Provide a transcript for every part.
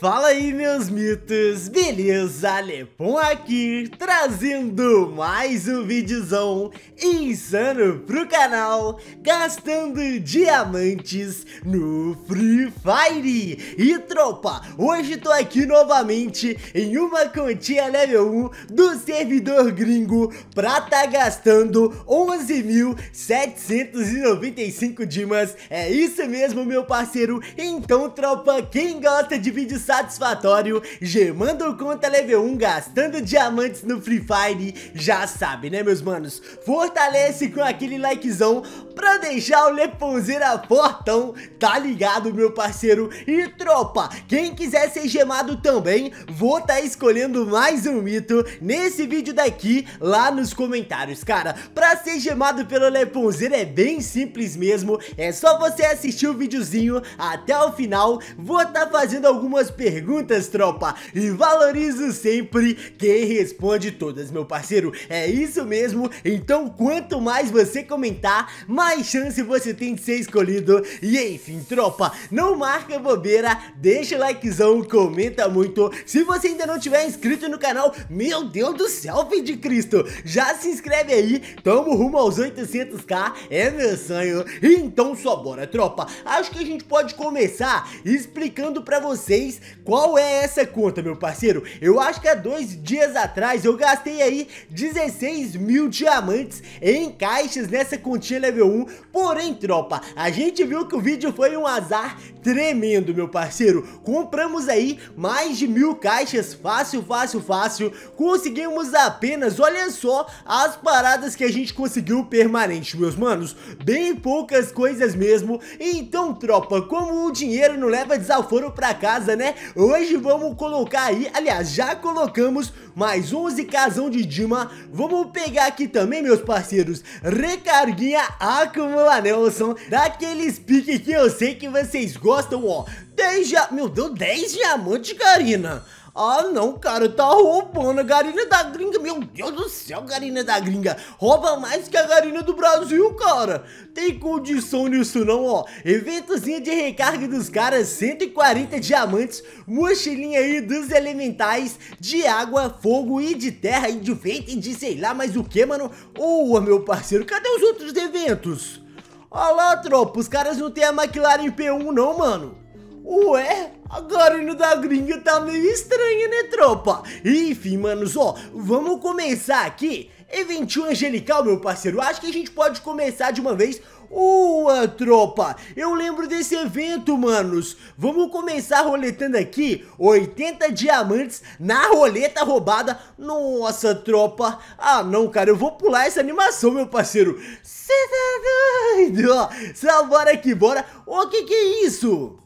Fala aí, meus mitos, beleza? Lepon aqui, trazendo mais um videozão insano pro canal, gastando diamantes no Free Fire. E tropa, hoje tô aqui novamente em uma quantia level 1 do servidor gringo pra tá gastando 11.795 dimas. É isso mesmo, meu parceiro? Então, tropa, quem gosta gosta de vídeo satisfatório, gemando conta level 1, gastando diamantes no Free Fire, já sabe, né, meus manos? Fortalece com aquele likezão pra deixar o Leponzeira fortão, tá ligado, meu parceiro? E tropa, quem quiser ser gemado também, vou tá escolhendo mais um mito nesse vídeo daqui, lá nos comentários, cara. Pra ser gemado pelo Leponzeira é bem simples mesmo, é só você assistir o videozinho até o final, vou tá fazendo fazendo algumas perguntas, tropa, e valorizo sempre quem responde todas, meu parceiro. É isso mesmo, então quanto mais você comentar, mais chance você tem de ser escolhido. E enfim, tropa, não marca bobeira, deixa o likezão, comenta muito. Se você ainda não tiver inscrito no canal, meu Deus do céu, filho de Cristo, já se inscreve aí, tamo rumo aos 800k, é meu sonho. Então só bora, tropa, acho que a gente pode começar explicando pra vocês qual é essa conta, meu parceiro. Eu acho que há dois dias atrás eu gastei aí 16 mil diamantes em caixas nessa continha level 1. Porém, tropa, a gente viu que o vídeo foi um azar tremendo, meu parceiro. Compramos aí mais de mil caixas, fácil, fácil, fácil. Conseguimos apenas, olha só, as paradas que a gente conseguiu permanente, meus manos. Bem poucas coisas mesmo. Então, tropa, como o dinheiro não leva desaforo pra casa, né? Hoje vamos colocar aí, aliás, já colocamos mais 11 casão de Dima. Vamos pegar aqui também, meus parceiros, recarguinha acumula Nelson, né, daqueles piques que eu sei que vocês gostam, ó. 10 já, meu Deus, 10 diamantes, Karina. Ah, não, cara, tá roubando. A Garina da gringa, meu Deus do céu, Garina da gringa. Rouba mais que a Garina do Brasil, cara. Tem condição nisso não, ó. Eventozinho de recarga dos caras, 140 diamantes, mochilinha aí dos elementais de água, fogo e de terra e de vento e de sei lá mais o que, mano. Ô, meu parceiro, cadê os outros eventos? Olha lá, tropa, os caras não tem a McLaren P1 não, mano. Ué? Agora no da gringa tá meio estranho, né, tropa? Enfim, manos, ó, vamos começar aqui. evento angelical, meu parceiro, acho que a gente pode começar de uma vez Ua, tropa, eu lembro desse evento, manos. Vamos começar roletando aqui 80 diamantes na roleta roubada. Nossa, tropa. Ah, não, cara, eu vou pular essa animação, meu parceiro. Cê tá doido? Só bora aqui, bora. O que que é isso?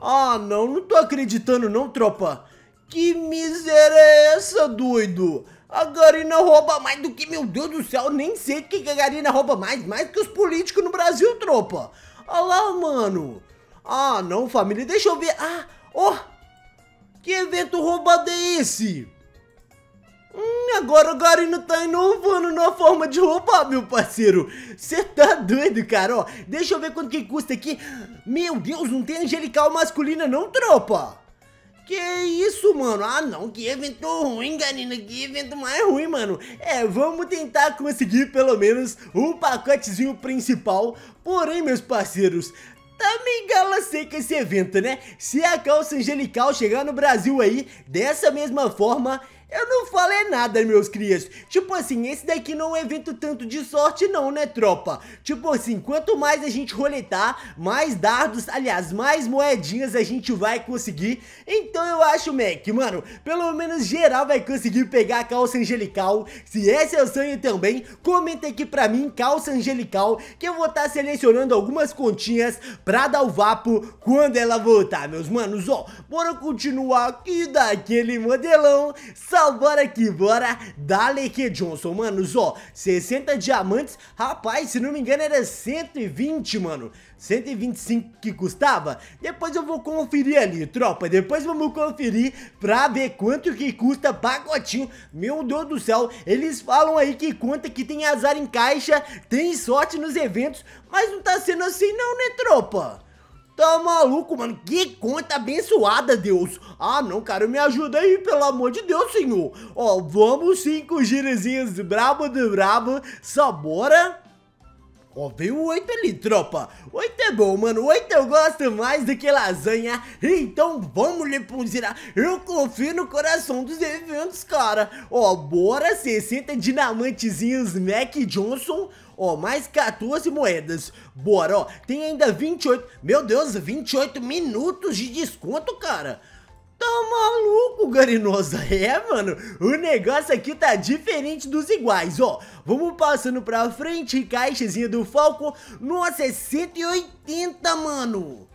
Ah, não, não tô acreditando não, tropa. Que miséria é essa, doido? A Garina rouba mais do que, meu Deus do céu, nem sei que a Garina rouba mais, mais que os políticos no Brasil, tropa. Olha lá, mano. Ah, não, família, deixa eu ver. Ah, ó, oh, que evento roubado é esse? agora o Garino tá inovando na forma de roubar, meu parceiro. Você tá doido, cara, ó. Deixa eu ver quanto que custa aqui. Meu Deus, não tem angelical masculina não, tropa. Que isso, mano? Ah, não, que evento ruim, Garino. que evento mais ruim, mano. É, vamos tentar conseguir pelo menos um pacotezinho principal. Porém, meus parceiros, tá meio galacei com esse evento, né? Se a calça angelical chegar no Brasil aí, dessa mesma forma, eu não falei nada, meus crias. Tipo assim, esse daqui não é evento tanto de sorte não, né, tropa? Tipo assim, quanto mais a gente roletar, mais dardos, aliás, mais moedinhas a gente vai conseguir. Então eu acho, Mac, mano, pelo menos geral vai conseguir pegar a calça angelical. Se esse é o sonho também, comenta aqui pra mim, calça angelical, que eu vou estar tá selecionando algumas continhas pra dar o vapo quando ela voltar, meus manos. Ó, bora continuar aqui daquele modelão. Então bora aqui, bora Dale que Johnson, manos, ó 60 diamantes, rapaz Se não me engano era 120, mano 125 que custava Depois eu vou conferir ali, tropa Depois vamos conferir pra ver Quanto que custa pacotinho Meu Deus do céu, eles falam aí Que conta que tem azar em caixa Tem sorte nos eventos Mas não tá sendo assim não, né, tropa? Tá maluco, mano? Que conta abençoada, Deus. Ah, não, cara, me ajuda aí, pelo amor de Deus, senhor. Ó, vamos cinco girezinhos brabo do brabo. Só bora. Ó, veio oito ali, tropa. Oito é bom, mano. Oito eu gosto mais do que lasanha. Então vamos, Leponzira. Eu confio no coração dos eventos, cara. Ó, bora 60 dinamantezinhos Mac Johnson. Ó, mais 14 moedas. Bora, ó. Tem ainda 28... Meu Deus, 28 minutos de desconto, cara. Tá maluco, Garinosa? É, mano, o negócio aqui tá diferente dos iguais, ó. Vamos passando pra frente, caixezinha do Falco. Nossa, é 180, mano.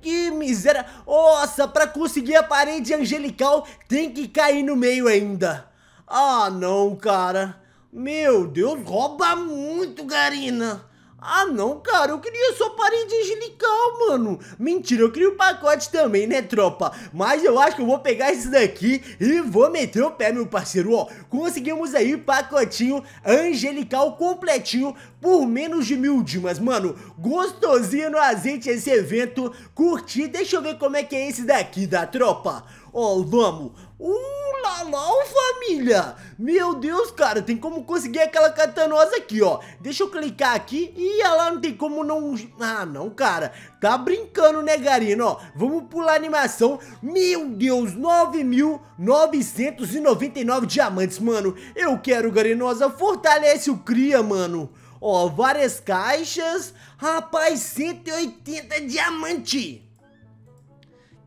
Que miséria. Nossa, pra conseguir a parede angelical, tem que cair no meio ainda. Ah, não, cara. Meu Deus, rouba muito, Garina. Ah não, cara, eu queria só parede angelical, mano. Mentira, eu queria o um pacote também, né, tropa? Mas eu acho que eu vou pegar esse daqui e vou meter o pé, meu parceiro. Ó, conseguimos aí pacotinho angelical completinho por menos de mil dimas, mano. Gostosinho no azeite esse evento. Curti, deixa eu ver como é que é esse daqui da tropa. Ó, oh, vamos. Uh, lalau, família! Meu Deus, cara, tem como conseguir aquela catanosa aqui, ó. Deixa eu clicar aqui. e lá não tem como não... Ah, não, cara. Tá brincando, né, Garino? Ó, vamos pular a animação. Meu Deus, 9.999 diamantes, mano. Eu quero, Garinosa. Fortalece o Cria, mano. Ó, várias caixas. Rapaz, 180 diamante.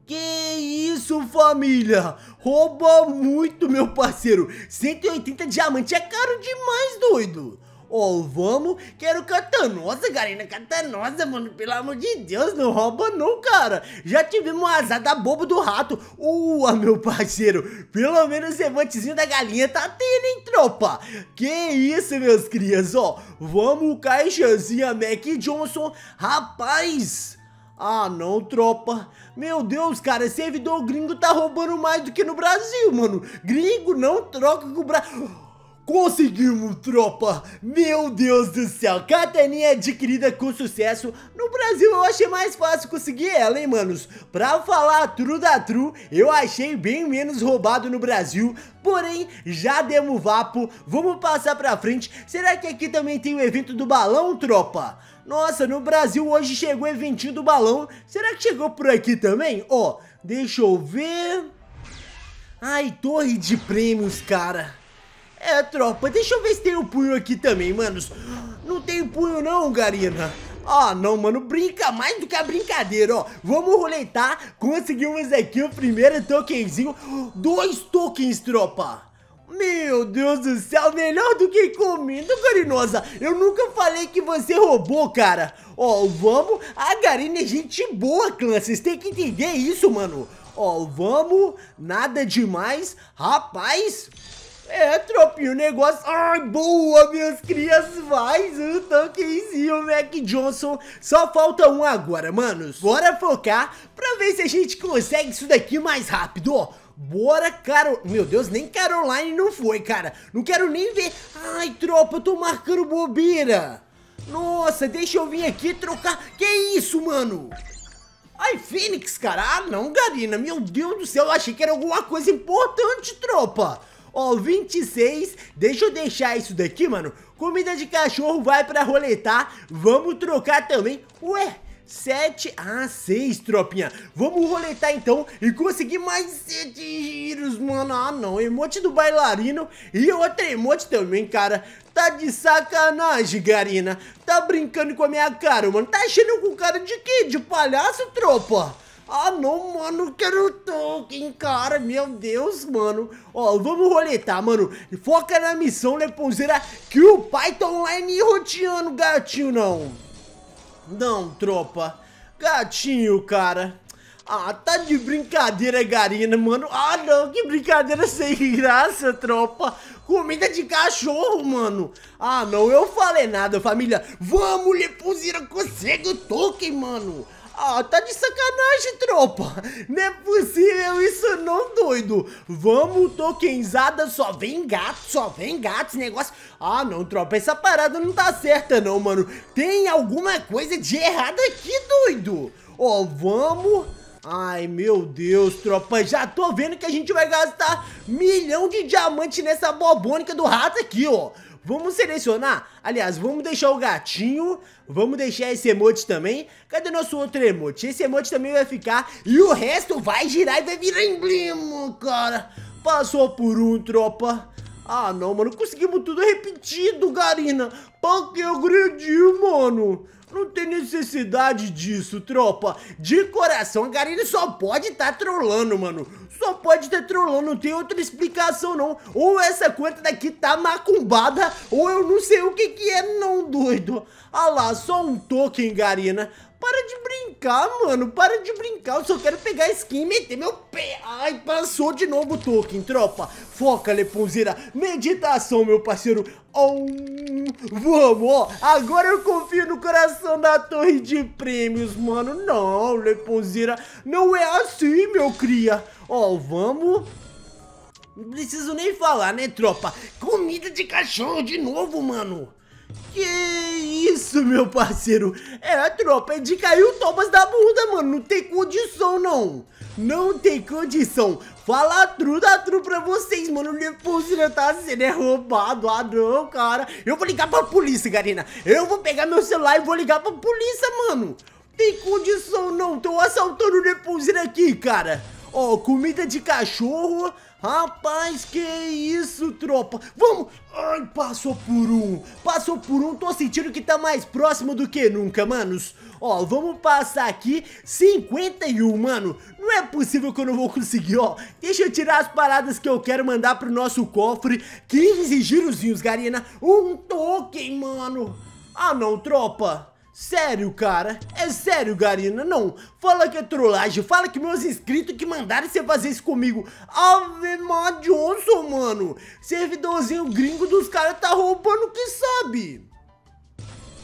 Que isso, família! Rouba muito, meu parceiro! 180 diamante é caro demais, doido! Ó, oh, vamos. Quero catanosa, Karina. Catanosa, mano. Pelo amor de Deus, não rouba não, cara. Já tivemos um azar da bobo do rato. Ua, meu parceiro. Pelo menos o evantezinho da galinha tá tendo, hein, tropa? Que isso, meus crias, ó. Vamos, caixazinha Mac Johnson. Rapaz... Ah, não, tropa. Meu Deus, cara, servidor gringo tá roubando mais do que no Brasil, mano. Gringo não troca com o Brasil. Conseguimos, tropa! Meu Deus do céu, cataninha adquirida com sucesso. No Brasil eu achei mais fácil conseguir ela, hein, manos? Pra falar true da true, eu achei bem menos roubado no Brasil. Porém, já demos vapo, vamos passar pra frente. Será que aqui também tem o evento do balão, tropa? Nossa, no Brasil hoje chegou o eventinho do balão. Será que chegou por aqui também? Ó, deixa eu ver... Ai, torre de prêmios, cara... É, tropa, deixa eu ver se tem um punho aqui também, manos. Não tem punho não, Garina. Ah, não, mano, brinca mais do que a brincadeira, ó Vamos roletar, conseguimos aqui o primeiro tokenzinho Dois tokens, tropa meu Deus do céu, melhor do que comendo, Garinosa. Eu nunca falei que você roubou, cara. Ó, vamos. A Garina é gente boa, clã. Vocês têm que entender isso, mano. Ó, vamos. Nada demais. Rapaz. É, tropinho, o negócio... Ai, boa, meus crias, vai, um tokenzinho, Mac Johnson. Só falta um agora, manos. Bora focar pra ver se a gente consegue isso daqui mais rápido, ó. Bora, cara, Meu Deus, nem Caroline não foi, cara. Não quero nem ver... Ai, tropa, eu tô marcando bobeira. Nossa, deixa eu vir aqui trocar... Que isso, mano? Ai, Fênix, cara. Ah, não, Garina. Meu Deus do céu, eu achei que era alguma coisa importante, tropa. Ó, 26, deixa eu deixar isso daqui, mano. Comida de cachorro vai pra roletar, vamos trocar também. Ué, 7 a 6, tropinha. Vamos roletar então e conseguir mais 7 giros, mano. Ah, não. Emote do bailarino e outro emote também, cara. Tá de sacanagem, Garina. Tá brincando com a minha cara, mano. Tá achando com cara de quê? De palhaço, tropa? Ah, não, mano, quero token, cara. Meu Deus, mano. Ó, vamos roletar, tá, mano. Foca na missão, Leponzeira, que o pai tá online roteando, gatinho, não. Não, tropa. Gatinho, cara. Ah, tá de brincadeira, Garina, mano. Ah, não, que brincadeira sem graça, tropa. Comida de cachorro, mano. Ah, não, eu falei nada, família. Vamos, Leponzeira, consegue o token, mano. Ah, tá de sacanagem, tropa. Não é possível isso é não, doido. Vamos, tokenzada, só vem gato, só vem gato esse negócio. Ah, não, tropa, essa parada não tá certa não, mano. Tem alguma coisa de errado aqui, doido. Ó, oh, vamos... Ai, meu Deus, tropa, já tô vendo que a gente vai gastar milhão de diamante nessa bobônica do rato aqui, ó. Vamos selecionar, aliás, vamos deixar o gatinho, vamos deixar esse emote também. Cadê nosso outro emote? Esse emote também vai ficar e o resto vai girar e vai virar emblema, cara. Passou por um, tropa. Ah, não, mano, conseguimos tudo repetido, Garina. Pra que agredir, mano? Não tem necessidade disso, tropa. De coração, a Garena só pode estar tá trolando, mano. Só pode estar tá trolando, não tem outra explicação, não. Ou essa conta daqui tá macumbada, ou eu não sei o que que é, não, doido. Ah lá, só um token, Garina para de brincar, mano. Para de brincar. Eu só quero pegar a skin e meter meu pé. Ai, passou de novo o token, tropa. Foca, Leponzeira. Meditação, meu parceiro. Oh, vamos, ó. Agora eu confio no coração da torre de prêmios, mano. Não, Leponzeira. Não é assim, meu cria. Ó, vamos... Não preciso nem falar, né, tropa? Comida de cachorro de novo, mano. Que isso, meu parceiro? É a tropa, é de cair o Thomas da bunda, mano. Não tem condição, não. Não tem condição. Fala tru da tru pra vocês, mano. O Nepozinho tá sendo é roubado. Ah, não, cara. Eu vou ligar pra polícia, Karina. Eu vou pegar meu celular e vou ligar pra polícia, mano. Tem condição, não. Tô assaltando o Nepozinho aqui, cara. Ó, comida de cachorro. Rapaz, que isso, tropa? Vamos! Ai, passou por um. Passou por um. Tô sentindo que tá mais próximo do que nunca, manos. Ó, vamos passar aqui 51, mano. Não é possível que eu não vou conseguir, ó. Deixa eu tirar as paradas que eu quero mandar pro nosso cofre. 15 girozinhos, Garina. Um token, mano. Ah, não, tropa. Sério, cara? É sério, Garina? Não. Fala que é trollagem. Fala que meus inscritos que mandaram você fazer isso comigo. Ave Johnson, mano. Servidorzinho gringo dos caras tá roubando que sabe.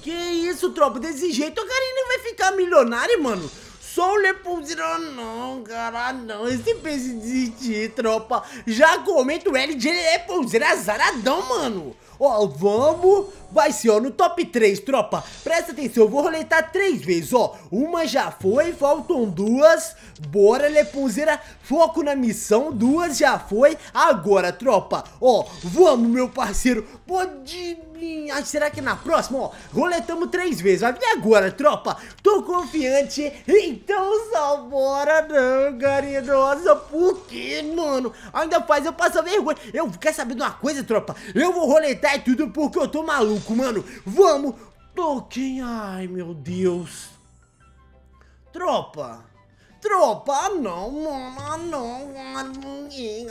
Que isso, tropa. Desse jeito a Garina vai ficar milionária, mano. Só o Lepoldrão, não, cara, não. Esse pensa de desistir, tropa. Já comenta o L de é Lepoldrão azaradão, mano. Ó, vamos. Vai ser, ó, no top 3, tropa. Presta atenção, eu vou roletar três vezes, ó. Uma já foi, faltam duas. Bora, Leponzeira. Foco na missão. Duas já foi. Agora, tropa. Ó, vamos, meu parceiro. Pode Hum, será que na próxima, ó, roletamos três vezes. Vai vir agora, tropa. Tô confiante. Então só bora não, nossa, Por que, mano? Ainda faz eu passar vergonha. Eu quero saber de uma coisa, tropa. Eu vou roletar e tudo porque eu tô maluco, mano. Vamos. Toquem. Ai, meu Deus. Tropa. Tropa, não, mano não, né?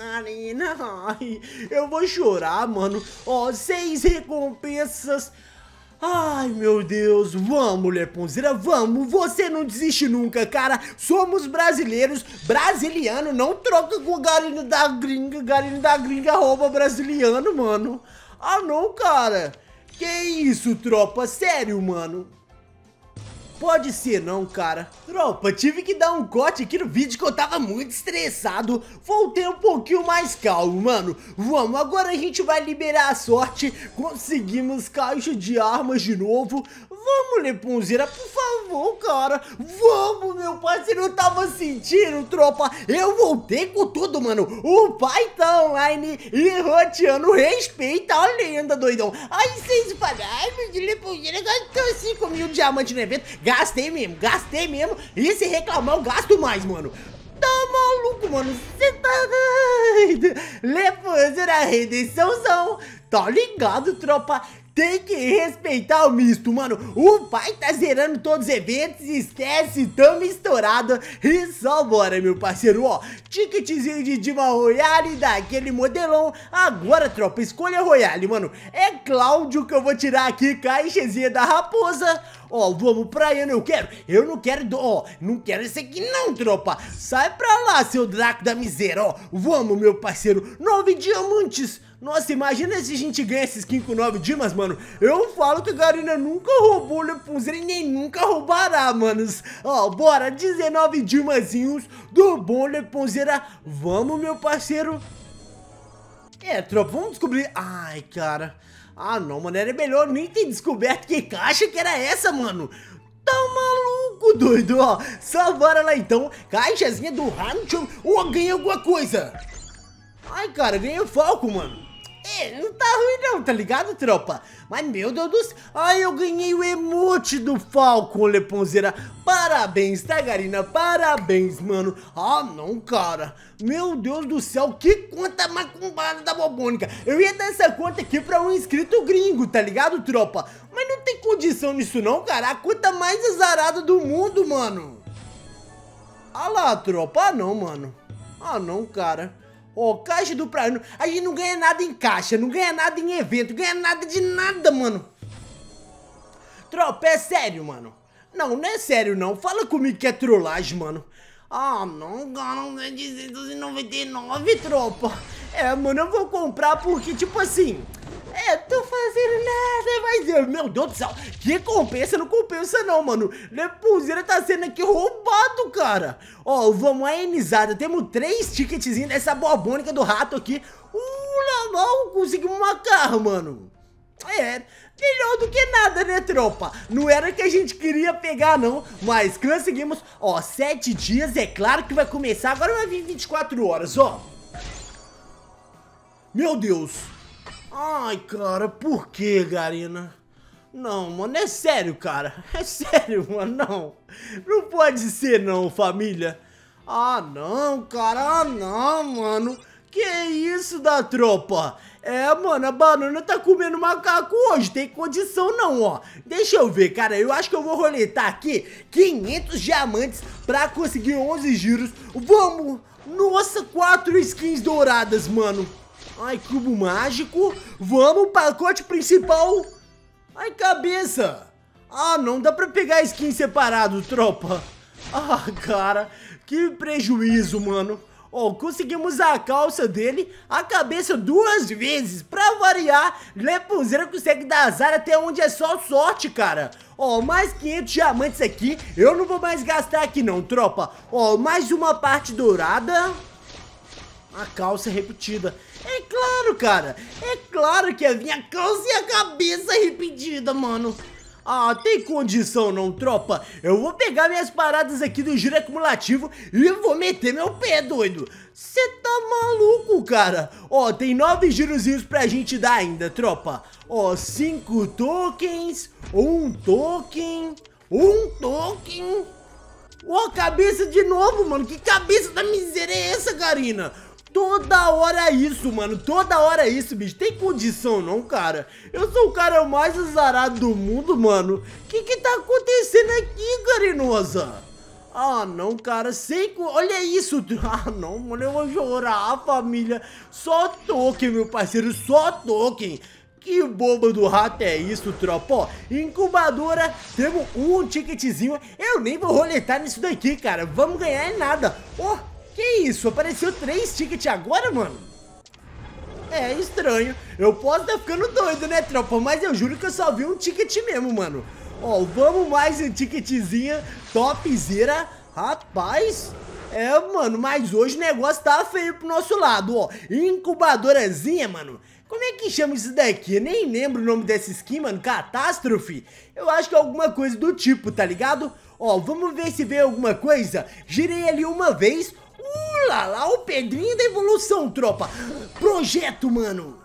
Ai, eu vou chorar, mano. Ó, seis recompensas. Ai, meu Deus, vamos, mulher ponzeira, vamos, você não desiste nunca, cara, somos brasileiros, brasiliano, não troca com o da gringa, galinho da gringa rouba brasiliano, mano. Ah, não, cara, que isso, tropa, sério, mano. Pode ser não, cara. Tropa, tive que dar um corte aqui no vídeo que eu tava muito estressado. Voltei um pouquinho mais calmo, mano. Vamos, agora a gente vai liberar a sorte. Conseguimos caixa de armas de novo. Vamos, Lepunzeira, por favor, cara. Vamos, meu pai, você não tava sentindo, tropa. Eu voltei com tudo, mano. O pai tá online e roteando. Respeita a lenda, doidão. Aí vocês falam, ai, meu Deus, Lepunzeira, gastou 5 mil diamantes no evento. Gastei mesmo, gastei mesmo. E se reclamar, eu gasto mais, mano. Tá maluco, mano? Você tá doido? Lepunzeira, redenção, são. Tá ligado, tropa? tem que respeitar o misto, mano. O pai tá zerando todos os eventos, esquece, tamo estourado. E só bora, meu parceiro, ó. Ticketzinho de Dima Royale daquele modelão. Agora, tropa, escolha Royale, mano. É Cláudio que eu vou tirar aqui, caixezinha da raposa. Ó, vamos pra Ana, eu quero. Eu não quero, ó, não quero esse aqui não, tropa. Sai pra lá, seu Draco da Miséria, ó. Vamos, meu parceiro. Nove diamantes. Nossa, imagina se a gente ganha esses 5 9 dimas, mano. Eu falo que a Garena nunca roubou o Lepunzel e nem nunca roubará, manos. Ó, bora, 19 dimazinhos do bom Lepunzeira. Vamos, meu parceiro. É, tropa, vamos descobrir... Ai, cara... Ah, não, mano, era melhor nem ter descoberto que caixa que era essa, mano. Tá maluco, doido, ó. Só bora lá, então. Caixazinha do Rancho. Ou ganha alguma coisa. Ai, cara, ganhei o Falco, mano. É, não tá ruim não, tá ligado, tropa? Mas, meu Deus do céu... Ai, eu ganhei o emote do Falcon, Leponzeira. Parabéns, Tagarina, tá, parabéns, mano. Ah, não, cara. Meu Deus do céu, que conta macumbada da Bobônica. Eu ia dar essa conta aqui pra um inscrito gringo, tá ligado, tropa? Mas não tem condição nisso não, cara. A conta mais azarada do mundo, mano. Ah lá, tropa. Ah, não, mano. Ah, não, cara. Ó, caixa do prazo. A gente não ganha nada em caixa, não ganha nada em evento, ganha nada de nada, mano. Tropa, é sério, mano. Não, não é sério, não. Fala comigo que é trollagem, mano. Ah, não, cara, não ganha é de tropa. É, mano, eu vou comprar porque, tipo assim... É, tô fazendo nada, mas eu, meu Deus do céu, que compensa, não compensa não, mano. Lepuzeira tá sendo aqui roubado, cara. Ó, vamos aí, temos três ticketzinhos dessa bobônica do rato aqui. Uh, mal conseguimos uma carro, mano. É, melhor do que nada, né, tropa? Não era que a gente queria pegar, não, mas conseguimos, ó, sete dias, é claro que vai começar, agora vai vir 24 horas, ó. Meu Deus! Ai, cara, por que, Garina? Não, mano, é sério, cara. É sério, mano, não. Não pode ser, não, família. Ah, não, cara, ah, não, mano. Que isso da tropa? É, mano, a banana tá comendo macaco hoje, tem condição não, ó. Deixa eu ver, cara, eu acho que eu vou roletar aqui 500 diamantes pra conseguir 11 giros. Vamos! Nossa, 4 skins douradas, mano. Ai, cubo mágico. Vamos, pacote principal. Ai, cabeça. Ah, não dá pra pegar skin separado, tropa. Ah, cara, que prejuízo, mano. Ó, oh, conseguimos a calça dele, a cabeça duas vezes. Pra variar, Lepuzeira consegue dar azar até onde é só sorte, cara. Ó, oh, mais 500 diamantes aqui. Eu não vou mais gastar aqui não, tropa. Ó, oh, mais uma parte dourada. A calça repetida. É claro, cara. É claro que a minha calça e a cabeça arrependida, é mano. Ah, tem condição não, tropa? Eu vou pegar minhas paradas aqui do giro acumulativo e vou meter meu pé, doido. Você tá maluco, cara? Ó, tem nove girozinhos pra gente dar ainda, tropa. Ó, cinco tokens, um token, um token... Ó, cabeça de novo, mano. Que cabeça da miséria é essa, Karina? Toda hora é isso, mano. Toda hora é isso, bicho. Tem condição não, cara? Eu sou o cara mais azarado do mundo, mano. Que que tá acontecendo aqui, carinosa? Ah, não, cara. Sem... Olha isso. Ah, não, mano. Eu vou chorar, família. Só token, meu parceiro. Só token. Que boba do rato é isso, tropa? Ó, incubadora, temos um ticketzinho. Eu nem vou roletar nisso daqui, cara. Vamos ganhar em é nada. Ó, que isso? Apareceu três tickets agora, mano? É estranho. Eu posso estar tá ficando doido, né, tropa? Mas eu juro que eu só vi um ticket mesmo, mano. Ó, vamos mais um ticketzinha topzera. Rapaz, é, mano, mas hoje o negócio tá feio pro nosso lado, ó. Incubadorazinha, mano. Como é que chama isso daqui? Eu nem lembro o nome dessa skin, mano. Catástrofe? Eu acho que é alguma coisa do tipo, tá ligado? Ó, vamos ver se veio alguma coisa. Girei ali uma vez. Uh, lá, o Pedrinho da evolução, tropa. Projeto, mano.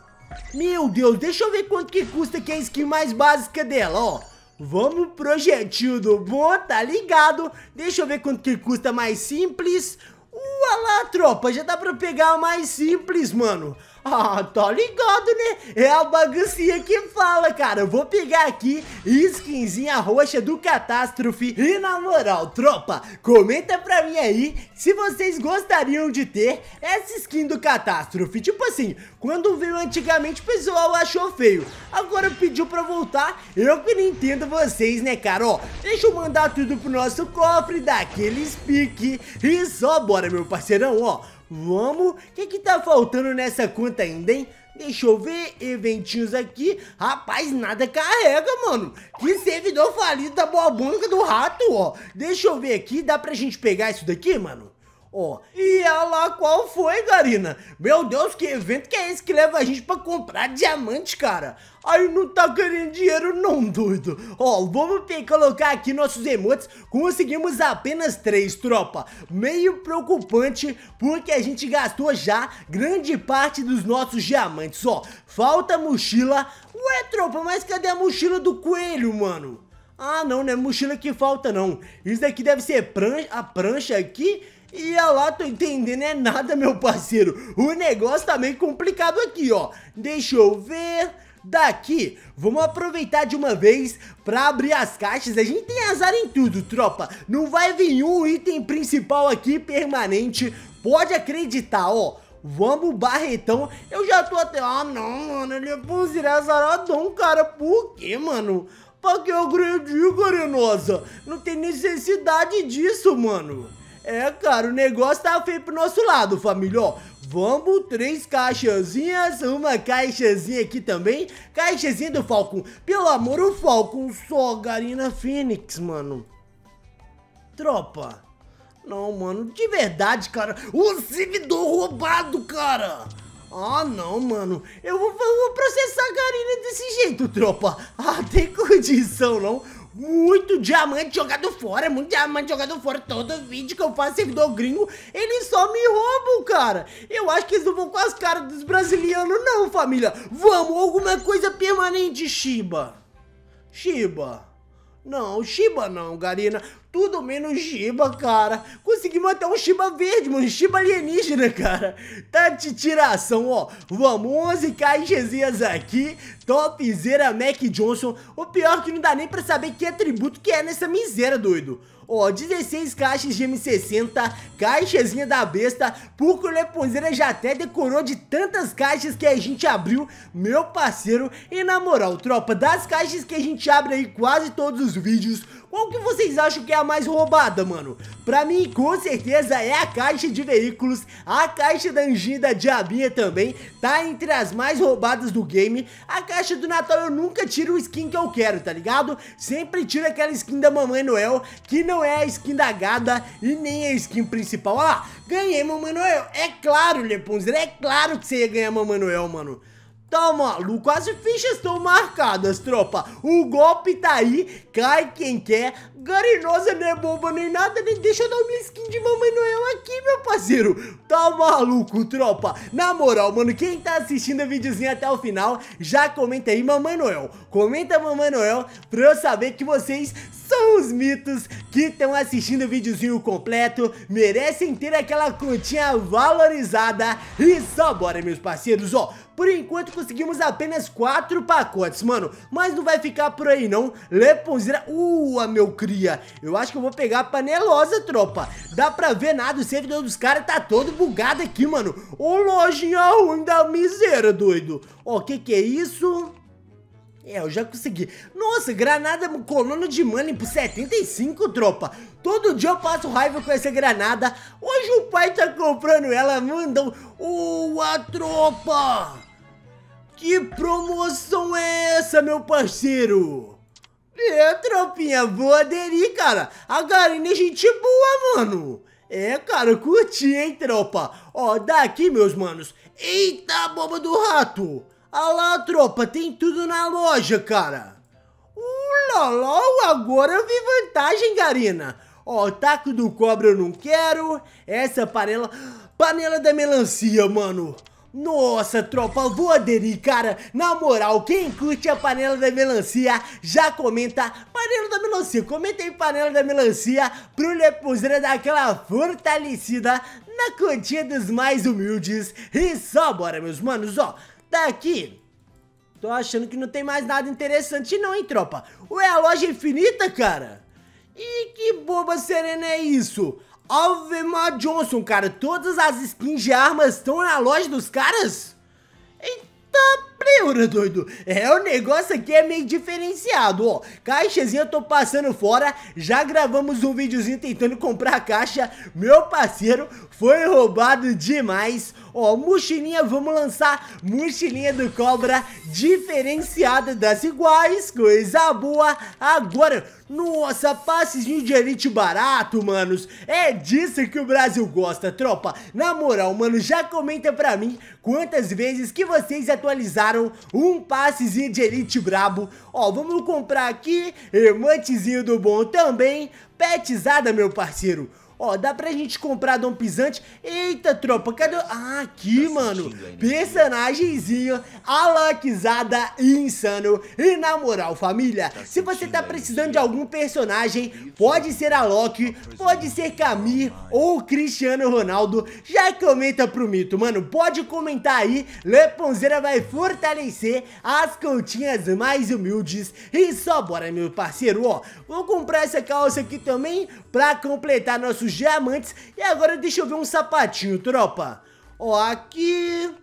Meu Deus, deixa eu ver quanto que custa que é a skin mais básica dela, ó. Vamos projetinho do bom, tá ligado? Deixa eu ver quanto que custa mais simples. Ua tropa, já dá pra pegar a mais simples, mano. Ah, tá ligado, né? É a baguncinha que fala, cara. Eu vou pegar aqui skinzinha roxa do Catástrofe. E na moral, tropa, comenta pra mim aí se vocês gostariam de ter essa skin do Catástrofe. Tipo assim, quando veio antigamente o pessoal achou feio. Agora pediu pra voltar. Eu que não entendo vocês, né, cara? Ó, deixa eu mandar tudo pro nosso cofre daqueles pique. E só bora, meu parceirão, ó. Vamos? O que que tá faltando nessa conta ainda, hein? Deixa eu ver, eventinhos aqui. Rapaz, nada carrega, mano. Que servidor falido da boa do rato, ó. Deixa eu ver aqui, dá pra gente pegar isso daqui, mano? Ó, e a lá qual foi, Garina? Meu Deus, que evento que é esse que leva a gente pra comprar diamantes, cara? Aí não tá querendo dinheiro não, doido. Ó, vamos colocar aqui nossos emotes. Conseguimos apenas três, tropa. Meio preocupante, porque a gente gastou já grande parte dos nossos diamantes. Ó, falta mochila. Ué, tropa, mas cadê a mochila do coelho, mano? Ah, não, não é mochila que falta, não. Isso daqui deve ser a prancha aqui e a lá, tô entendendo, é nada, meu parceiro. O negócio tá meio complicado aqui, ó. Deixa eu ver daqui. Vamos aproveitar de uma vez para abrir as caixas. A gente tem azar em tudo, tropa. Não vai vir um item principal aqui permanente. Pode acreditar, ó. Vamos, Barretão. Eu já tô até... Ah, não, mano. Ele é Buziré Zaradão, cara. Por quê, mano? Pra que agredir, carenosa? Não tem necessidade disso, mano. É, cara, o negócio tá feio pro nosso lado, família, ó. Vamos, três caixazinhas, uma caixazinha aqui também, caixazinha do Falcon. Pelo amor, o Falcon só Garina Fênix, mano. Tropa. Não, mano, de verdade, cara. O servidor roubado, cara. Ah, não, mano. Eu vou, vou processar a Garina desse jeito, tropa. Ah, tem condição, não muito diamante jogado fora, muito diamante jogado fora. Todo vídeo que eu faço servidor gringo, eles só me roubam, cara. Eu acho que eles não vão com as caras dos brasileiros, não, família. Vamos, alguma coisa permanente, Shiba. Shiba. Não, Shiba não, Garina. Tudo menos Shiba, cara. Conseguimos até um Shiba verde, mano. Shiba alienígena, cara. Tá de tiração, ó. Vamos, 11 caixinhas aqui. Topzera Mac Johnson. O pior é que não dá nem pra saber que atributo que é nessa miséria, doido. Ó, 16 caixas de M60, caixazinha da besta, porque o Leponzeira já até decorou de tantas caixas que a gente abriu, meu parceiro. E na moral, tropa, das caixas que a gente abre aí quase todos os vídeos, qual que vocês acham que é a mais roubada, mano? Pra mim, com certeza, é a caixa de veículos. A caixa da Anjinha da Diabinha também tá entre as mais roubadas do game. A caixa do Natal eu nunca tiro o skin que eu quero, tá ligado? Sempre tiro aquela skin da Mamãe Noel, que não é a skin da gada e nem a skin principal. Ó, ganhei Mamãe Noel. É claro, Leponzer, é claro que você ia ganhar Mamãe Noel, mano. Tá maluco, as fichas estão marcadas, tropa. O golpe tá aí, cai quem quer. Garinosa não é boba nem nada, nem deixa eu dar minha skin de Mamãe Noel aqui, meu parceiro. Tá maluco, tropa. Na moral, mano, quem tá assistindo o videozinho até o final, já comenta aí Mamãe Noel. Comenta Mamãe Noel pra eu saber que vocês são os mitos que estão assistindo o videozinho completo, merecem ter aquela continha valorizada. E só bora, meus parceiros, ó. Por enquanto conseguimos apenas 4 pacotes, mano Mas não vai ficar por aí não Leponzeira, ua meu cria Eu acho que eu vou pegar a panelosa, tropa Dá pra ver nada, o servidor dos caras tá todo bugado aqui, mano Ô lojinha ruim da miséria, doido Ó, que que é isso? É, eu já consegui. Nossa, granada colono de money por 75, tropa. Todo dia eu passo raiva com essa granada. Hoje o pai tá comprando ela, mandam... Ô, a tropa! Que promoção é essa, meu parceiro? É, tropinha, vou aderir, cara. A Garena é gente boa, mano. É, cara, curti, hein, tropa. Ó, daqui, meus manos. Eita, boba do rato. Alá, tropa, tem tudo na loja, cara. Uloló, uh, agora eu vi vantagem, Garina. Ó, oh, taco do cobra eu não quero. Essa panela... Panela da melancia, mano. Nossa, tropa, vou aderir, cara. Na moral, quem curte a panela da melancia, já comenta panela da melancia. Comenta aí panela da melancia pro Lepuzera dar aquela fortalecida na quantia dos mais humildes. E só bora, meus manos, ó. Tá aqui. Tô achando que não tem mais nada interessante não, hein, tropa? Ué, a loja é infinita, cara? E que boba serena é isso? Alvemar Johnson, cara, todas as skins de armas estão na loja dos caras? Eita pleura, doido. É, o negócio aqui é meio diferenciado, ó. Caixazinha eu tô passando fora, já gravamos um videozinho tentando comprar a caixa. Meu parceiro foi roubado demais. Ó, mochilinha, vamos lançar mochilinha do Cobra diferenciada das iguais, coisa boa. Agora, nossa, passezinho de elite barato, manos. É disso que o Brasil gosta, tropa. Na moral, mano, já comenta pra mim quantas vezes que vocês atualizaram um passezinho de elite brabo. Ó, vamos comprar aqui, emantezinho do bom também, petizada, meu parceiro. Ó, dá pra gente comprar Dom Pisante. Eita, tropa, cadê? Ah, aqui, tá mano. Né? personagemzinho alakizada insano. E na moral, família, tá se você tá precisando de algum personagem, pode ser a Loki, pode ser Camille ou Cristiano Ronaldo, já comenta pro mito, mano. Pode comentar aí. Leponzeira vai fortalecer as continhas mais humildes. E só bora, meu parceiro, ó. Vou comprar essa calça aqui também pra completar nosso dos diamantes. E agora deixa eu ver um sapatinho, tropa. Ó, aqui...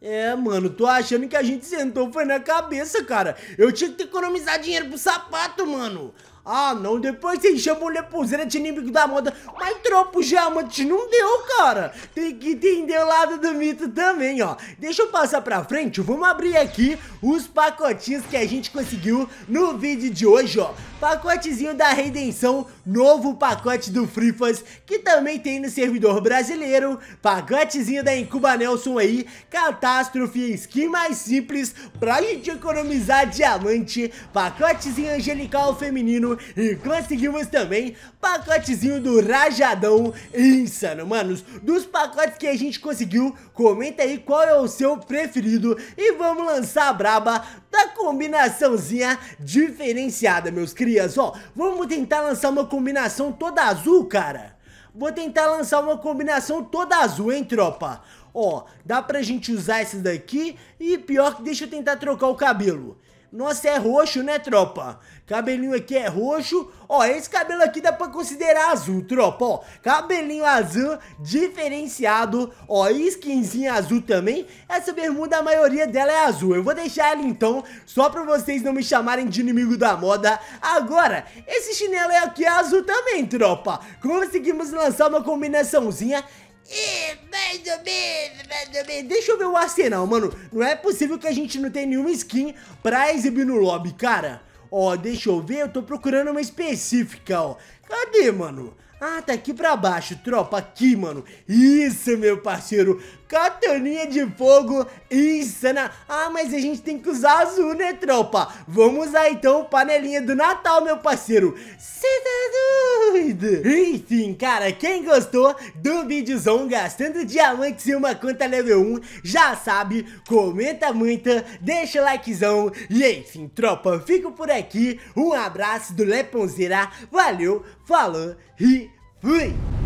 É, mano, tô achando que a gente sentou foi na cabeça, cara. Eu tinha que economizar dinheiro pro sapato, mano. Ah, não, depois vocês chamam o de inimigo da moda. Mas tropa, diamante não deu, cara. Tem que entender o lado do mito também, ó. Deixa eu passar pra frente, vamos abrir aqui os pacotinhos que a gente conseguiu no vídeo de hoje, ó. Pacotezinho da redenção, novo pacote do Frifas, que também tem no servidor brasileiro. Pacotezinho da Incuba Nelson aí, catástrofe, skin mais simples, pra gente economizar diamante. Pacotezinho angelical feminino e conseguimos também pacotezinho do Rajadão insano. Manos, dos pacotes que a gente conseguiu, comenta aí qual é o seu preferido e vamos lançar a braba da combinaçãozinha diferenciada, meus crias. Ó, vamos tentar lançar uma combinação toda azul, cara. Vou tentar lançar uma combinação toda azul, hein, tropa? Ó, dá pra gente usar esses daqui e pior que deixa eu tentar trocar o cabelo. Nossa, é roxo, né, tropa? Cabelinho aqui é roxo. Ó, esse cabelo aqui dá pra considerar azul, tropa, ó. Cabelinho azul, diferenciado. Ó, skinzinha azul também. Essa bermuda, a maioria dela é azul. Eu vou deixar ela, então, só pra vocês não me chamarem de inimigo da moda. Agora, esse chinelo aqui é azul também, tropa. Conseguimos lançar uma combinaçãozinha é, mais ou menos, mais ou menos. Deixa eu ver o arsenal, mano. Não é possível que a gente não tenha nenhuma skin pra exibir no lobby, cara. Ó, deixa eu ver, eu tô procurando uma específica, ó. Cadê, mano? Ah, tá aqui pra baixo, tropa, aqui, mano. Isso, meu parceiro. Cataninha de fogo insana. Ah, mas a gente tem que usar azul, né, tropa? Vamos usar, então, panelinha do Natal, meu parceiro. Cê tá doido? Enfim, cara, quem gostou do videozão gastando diamantes e uma conta level 1, já sabe, comenta muita, deixa o likezão. E enfim, tropa, fico por aqui. Um abraço do Leponzeira. Valeu, falou e 嘿